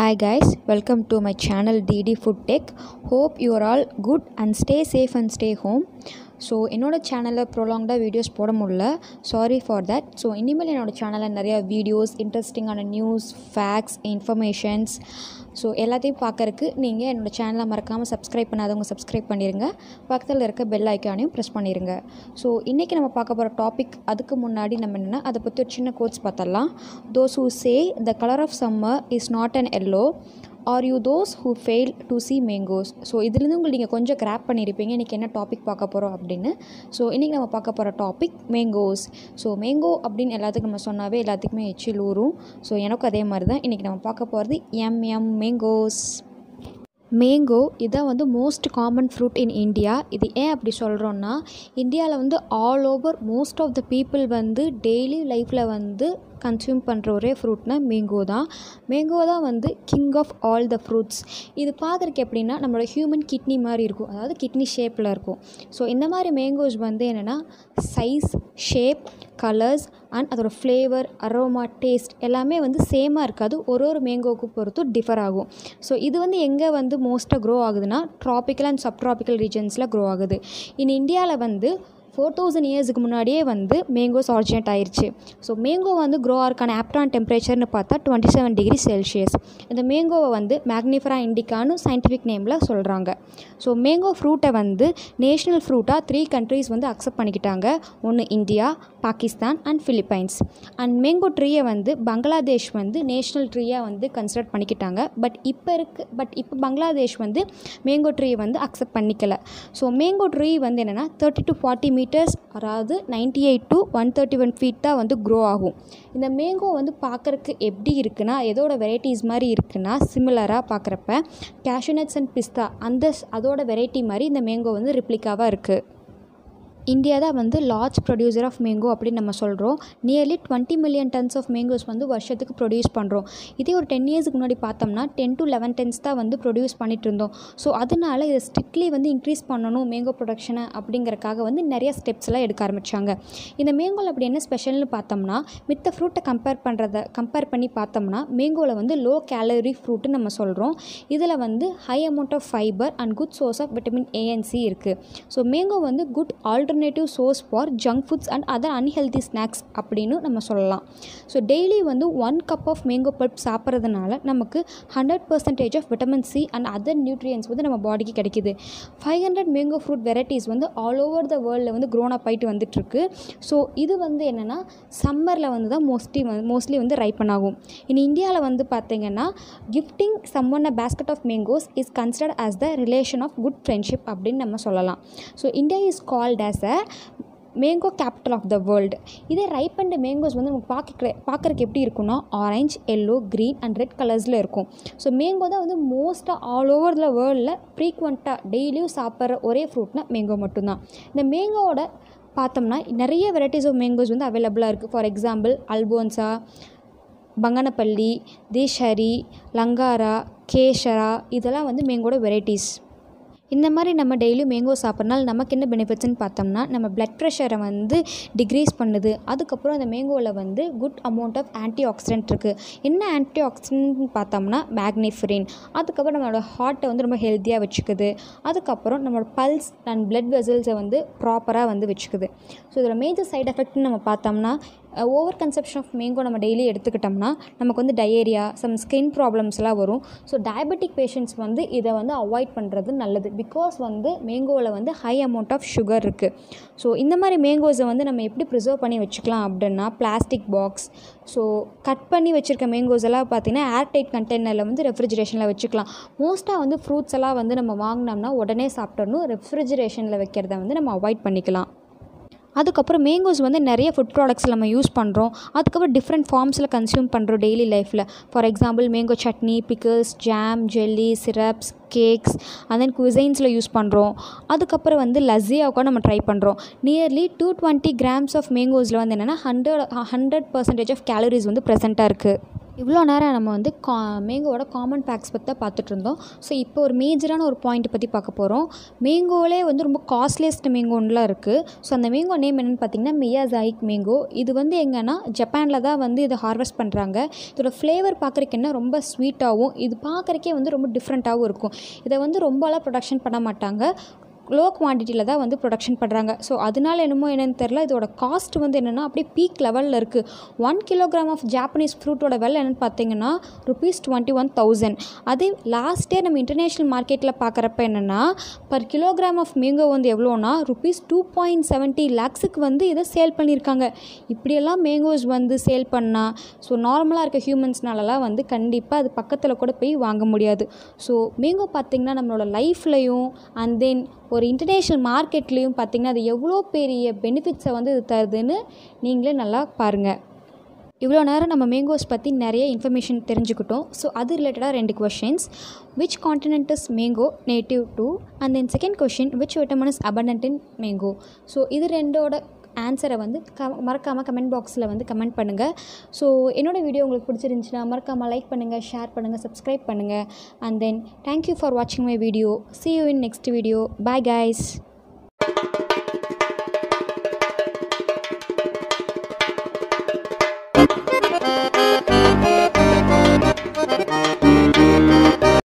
Hi guys, welcome to my channel DD Food Tech. Hope you are all good and stay safe and stay home. So என்னோடய சேனலில் ப்ரொலாங்டாக videos போட முடில sorry for that so இனிமேல் என்னோடய சேனலில் நிறையா videos இன்ட்ரெஸ்டிங்கான நியூஸ் ஃபேக்ஸ் இன்ஃபர்மேஷன்ஸ் ஸோ எல்லாத்தையும் பார்க்கறக்கு நீங்கள் என்னோடய சேனலை மறக்காமல் சப்ஸ்கிரைப் பண்ணாதவங்க சப்ஸ்கிரைப் பண்ணிடுங்க பக்கத்தில் இருக்க பெல் ஐக்கானையும் ப்ரெஸ் பண்ணிடுங்க ஸோ இன்றைக்கி நம்ம பார்க்க போகிற டாபிக் அதுக்கு முன்னாடி நம்ம என்னென்னா அதை பற்றி ஒரு சின்ன கோட்ஸ் பார்த்தலாம் those who say the colour of summer is not an yellow are you those who fail to see mangoes so இதுலேருந்து உங்களுக்கு நீங்கள் கொஞ்சம் கிராப் பண்ணியிருப்பீங்க இன்றைக்கி என்ன டாபிக் பார்க்க போகிறோம் அப்படின்னு ஸோ இன்றைக்கி நம்ம பார்க்க போகிற டாபிக் மேங்கோஸ் ஸோ மேங்கோ அப்படின்னு எல்லாத்துக்கும் நம்ம சொன்னாவே எல்லாத்துக்குமே எச்சில் ஊறும் ஸோ எனக்கும் அதே மாதிரி தான் இன்றைக்கி நம்ம பார்க்க போகிறது எம் எம் மேங்கோஸ் மேங்கோ இதான் வந்து most common fruit in India இது ஏன் அப்படி சொல்கிறோன்னா இந்தியாவில் வந்து all over most of the people வந்து டெய்லி லைஃப்பில் வந்து கன்சியூம் பண்ணுற ஒரே ஃப்ரூட்னா மேங்கோ தான் மேங்கோ தான் வந்து king of all the fruits இது பார்க்குறக்கு எப்படின்னா நம்மளோட ஹியூமன் கிட்னி மாதிரி இருக்கும் அதாவது கிட்னி ஷேப்பில் இருக்கும் ஸோ இந்த மாதிரி மேங்கோஸ் வந்து என்னென்னா சைஸ் ஷேப் கலர்ஸ் அண்ட் அதோடய ஃப்ளேவர் அரோமா டேஸ்ட் எல்லாமே வந்து சேமாக இருக்காது ஒரு ஒரு மேங்கோவுக்கு பொறுத்தும் டிஃபர் ஆகும் ஸோ இது வந்து எங்கே வந்து மோஸ்ட்டாக க்ரோ ஆகுதுன்னா ட்ராபிக்கல் அண்ட் சப்ட்ராபிக்கல் ரீஜன்ஸில் க்ரோ ஆகுது இன் இந்தியாவில் வந்து ஃபோர் தௌசண்ட் இயர்ஸுக்கு முன்னாடியே வந்து மேங்கோ சார்ஜென்ட் ஆயிடுச்சு ஸோ மேங்கோ வந்து க்ரோ ஆர்க்கான ஆப்டான் டெம்பரேச்சர்னு பார்த்தா டுவெண்ட்டி செவன் டிகிரி செல்சியஸ் இந்த மேங்கோவை வந்து மேக்னிஃபரா இண்டிகான்னு சயின்டிஃபிக் நேமில் சொல்கிறாங்க ஸோ மேங்கோ ஃப்ரூட்டை வந்து நேஷ்னல் ஃப்ரூட்டாக த்ரீ கண்ட்ரீஸ் வந்து அக்செப்ட் பண்ணிக்கிட்டாங்க ஒன்று India Pakistan and Philippines and mango ட்ரீயை வந்து பங்களாதேஷ் வந்து நேஷ்னல் ட்ரீயாக வந்து கன்சிடர் பண்ணிக்கிட்டாங்க பட் இப்போ இருக்கு பட் இப்போ பங்களாதேஷ் வந்து மேங்கோ ட்ரீயை வந்து அக்செப்ட் பண்ணிக்கல ஸோ மேங்கோ ட்ரீ வந்து என்னென்னா தேர்ட்டி டு ஃபார்ட்டி மீட்டர்ஸ் அதாவது ninety eight to one thirty one feet தான் வந்து க்ரோ ஆகும் இந்த மேங்கோ வந்து பார்க்குறக்கு எப்படி இருக்குன்னா எதோட வெரைட்டிஸ் மாதிரி இருக்குன்னா சிமிலராக பார்க்குறப்ப கேஷ்யூநட்ஸ் அண்ட் பிஸ்தா அந்த அதோட வெரைட்டி மாதிரி இந்த மேங்கோ வந்து ரிப்ளிக்காவாக இருக்குது இந்தியா தான் வந்து லார்ஜ் ப்ரொடியூசர் ஆஃப் மேங்கோ அப்படின்னு நம்ம சொல்கிறோம் nearly twenty million tons of mangoes வந்து வருஷத்துக்கு ப்ரொடியூஸ் பண்ணுறோம் இதே ஒரு டென் இயர்ஸ்க்கு முன்னாடி பார்த்தோம்னா டென் டு லெவன் டென்ஸ் தான் வந்து ப்ரொடியூஸ் பண்ணிட்டு இருந்தோம் ஸோ அதனால் இதை ஸ்ட்ரிக்ட்லி வந்து இன்க்ரீஸ் பண்ணணும் மேங்கோ ப்ரொடக்ஷனை அப்படிங்கிறக்காக வந்து நிறைய ஸ்டெப்ஸ்லாம் எடுக்க ஆரம்பித்தாங்க இந்த மேங்கோல் அப்படி என்ன ஸ்பெஷல்னு பார்த்தோம்னா மித்த ஃப்ரூட்டை கம்பேர் பண்ணுறத கம்பேர் பண்ணி பார்த்தோம்னா மேங்கோவில் வந்து லோ கேலரி ஃப்ரூட்டு நம்ம சொல்கிறோம் இதில் வந்து high amount of fibre and good source of vitamin A and C இருக்குது ஸோ மேங்கோ வந்து good all alternative source for junk foods and other unhealthy snacks அப்படின்னு நம்ம சொல்லலாம் ஸோ டெய்லி வந்து one cup of mango pulp சாப்பிட்றதுனால நமக்கு hundred percentage of vitamin C and other nutrients வந்து நம்ம பாடிக்கு கிடைக்கிது five hundred mango fruit varieties வந்து ஆல் ஓவர் த வேர்ல்டில் வந்து க்ரோன் அப் ஆகிட்டு வந்துட்டுருக்கு ஸோ இது வந்து என்னென்னா சம்மரில் வந்து தான் மோஸ்ட்லி வந்து மோஸ்ட்லி வந்து ரைப்பன் ஆகும் இனி இந்தியாவில் வந்து பார்த்தீங்கன்னா gifting someone a basket of mangoes is considered as the relation of good friendship அப்படின்னு நம்ம சொல்லலாம் so India is called as as a mango capital of the world இதே ரைப் அண்ட் மேங்கோஸ் வந்து நமக்கு பார்க்க பார்க்குறக்கு எப்படி இருக்குன்னா orange yellow green and red கலர்ஸில் இருக்கும் ஸோ மேங்கோ தான் வந்து மோஸ்ட்டாக ஆல் ஓவர் த வேர்ல்டில் ஃப்ரீக்வெண்ட்டாக டெய்லியும் சாப்பிட்ற ஒரே ஃப்ரூட்னா மேங்கோ மட்டும்தான் இந்த மேங்கோவோட பார்த்தோம்னா நிறைய வெரைட்டிஸ் ஆஃப் மேங்கோஸ் வந்து அவைலபிளாக இருக்குது ஃபார் எக்ஸாம்பிள் அல்போன்சா பங்கனப்பள்ளி தேஷரி லங்காரா கேஷரா இதெல்லாம் வந்து மேங்கோட வெரைட்டிஸ் இந்த மாதிரி நம்ம டெய்லியும் மேங்கோ சாப்பிட்றனால நமக்கு என்ன பெனிஃபிட்ஸ்னு பார்த்தோம்னா நம்ம பிளட் ப்ரெஷரை வந்து டிக்ரீஸ் பண்ணுது அதுக்கப்புறம் அந்த மேங்கோவில் வந்து good amount of antioxidant இருக்குது என்ன ஆன்டி ஆக்சிடென்ட்னு பார்த்தோம்னா மேக்னிஃபரின் அதுக்கப்புறம் நம்மளோட ஹார்ட்டை வந்து ரொம்ப ஹெல்த்தியாக வச்சுக்குது அதுக்கப்புறம் நம்மளோட பல்ஸ் அண்ட் பிளட் வெசல்ஸை வந்து ப்ராப்பராக வந்து வச்சுக்குது ஸோ இதோட மேஜர் சைட் எஃபெக்ட்னு நம்ம பார்த்தோம்னா ஓவர் கன்சப்ஷன் ஆஃப் மேங்கோ நம்ம டெய்லி எடுத்துக்கிட்டோம்னா நமக்கு வந்து டயேரியா சம் ஸ்கின் ப்ராப்ளம்ஸ்லாம் வரும் ஸோ டயபெட்டிக் பேஷண்ட்ஸ் வந்து இதை வந்து அவாய்ட் பண்ணுறது நல்லது பிகாஸ் வந்து மேங்கோவில் வந்து ஹை அமௌண்ட் ஆஃப் சுகர் இருக்குது ஸோ இந்த மாதிரி மேங்கோஸை வந்து நம்ம எப்படி ப்ரிசர்வ் பண்ணி வச்சுக்கலாம் அப்படின்னா பிளாஸ்டிக் பாக்ஸ் ஸோ கட் பண்ணி வச்சுருக்க மேங்கோஸ் எல்லாம் பார்த்திங்கன்னா ஏர்டைட் கண்டெய்னரில் வந்து ரெஃப்ரிஜரேஷனில் வச்சுக்கலாம் மோஸ்ட்டாக வந்து ஃப்ரூட்ஸ் எல்லாம் வந்து நம்ம வாங்கினோம்னா உடனே சாப்பிட்டோன்னு ரெஃப்ரிஜிரேஷனில் வைக்கிறத வந்து நம்ம அவாய்ட் பண்ணிக்கலாம் அதுக்கப்புறம் மேங்கோஸ் வந்து நிறைய ஃபுட் ப்ராடக்ட்ஸில் நம்ம யூஸ் பண்ணுறோம் அதுக்கப்புறம் டிஃப்ரெண்ட் ஃபார்ம்ஸில் கன்சியூம் பண்ணுறோம் டெய்லி லைஃப்பில் for example mango chutney pickles jam jelly syrups cakes and then குசைன்ஸில் யூஸ் பண்ணுறோம் அதுக்கப்புறம் வந்து லஸ்ஸியாவுக்காக நம்ம ட்ரை பண்ணுறோம் nearly two twenty grams of மேங்கோஸில் வந்து என்னென்னா hundred hundred percentage of calories வந்து ப்ரெசென்ட்டாக இருக்குது இவ்வளோ நேரம் நம்ம வந்து கா மேங்கோவோட காமன் பேக்ஸ் பற்றி தான் பார்த்துட்டு இருந்தோம் ஸோ இப்போ ஒரு மேஜரான ஒரு பாயிண்ட்டை பற்றி பார்க்க போகிறோம் மேங்கோவிலே வந்து ரொம்ப காஸ்ட்லியஸ்ட் மேங்கோன்லாம் இருக்குது ஸோ அந்த மேங்கோ நேம் என்னென்னு பார்த்தீங்கன்னா மியா ஜாயிக் மேங்கோ இது வந்து எங்கன்னா ஜப்பானில் தான் வந்து இதை ஹார்வெஸ்ட் பண்ணுறாங்க இதோட ஃப்ளேவர் பார்க்குறக்கு என்ன ரொம்ப ஸ்வீட்டாகவும் இது பார்க்குறக்கே வந்து ரொம்ப டிஃப்ரெண்ட்டாகவும் இருக்கும் இதை வந்து ரொம்பலாம் ப்ரொடக்ஷன் பண்ண மாட்டாங்க லோ குவான்டிட்டியில் தான் வந்து ப்ரொடக்ஷன் பண்ணுறாங்க ஸோ அதனால என்னமோ என்னென்னு தெரில இதோட காஸ்ட் வந்து என்னென்னா அப்படியே பீக் லெவலில் இருக்குது ஒன் கிலோகிராம் ஆஃப் ஜாப்பனீஸ் ஃப்ரூட்டோட வெலை என்னென்னு பார்த்தீங்கன்னா ருபீஸ் டுவெண்ட்டி ஒன் தௌசண்ட் அதே லாஸ்ட் நம்ம இன்டர்நேஷ்னல் மார்க்கெட்டில் பார்க்குறப்ப என்னென்னா பர் கிலோகிராம் ஆஃப் மேங்கோ வந்து எவ்வளோனா ருபீஸ் டூ பாயிண்ட் செவன்ட்டி லேக்ஸுக்கு வந்து இதை சேல் பண்ணியிருக்காங்க இப்படியெல்லாம் மேங்கோஸ் வந்து சேல் பண்ணால் ஸோ நார்மலாக இருக்க ஹியூமன்ஸ்னாலலாம் வந்து கண்டிப்பாக அது பக்கத்தில் கூட போய் வாங்க முடியாது ஸோ மேங்கோ பார்த்திங்கன்னா நம்மளோட லைஃப்லையும் அண்ட் தென் ஒரு இன்டர்நேஷ்னல் மார்க்கெட்லேயும் பார்த்திங்கன்னா அது எவ்வளோ பெரிய பெனிஃபிட்ஸை வந்து இது தருதுன்னு நீங்களே நல்லா பாருங்கள் இவ்வளோ நேரம் நம்ம மேங்கோஸ் பற்றி நிறைய இன்ஃபர்மேஷன் தெரிஞ்சுக்கிட்டோம் ஸோ அது ரிலேட்டடாக ரெண்டு questions which continent is mango native to and then second question which vitamin is abundant in mango so இது ரெண்டோட ஆன்சரை வந்து க மறக்காமல் கமெண்ட் பாக்ஸில் வந்து கமெண்ட் பண்ணுங்கள் ஸோ என்னோடய வீடியோ உங்களுக்கு பிடிச்சிருந்துச்சுன்னா மறக்காமல் லைக் பண்ணுங்கள் ஷேர் பண்ணுங்கள் சப்ஸ்கிரைப் பண்ணுங்கள் அண்ட் தென் தேங்க்யூ ஃபார் வாட்சிங் my video see you in next video bye guys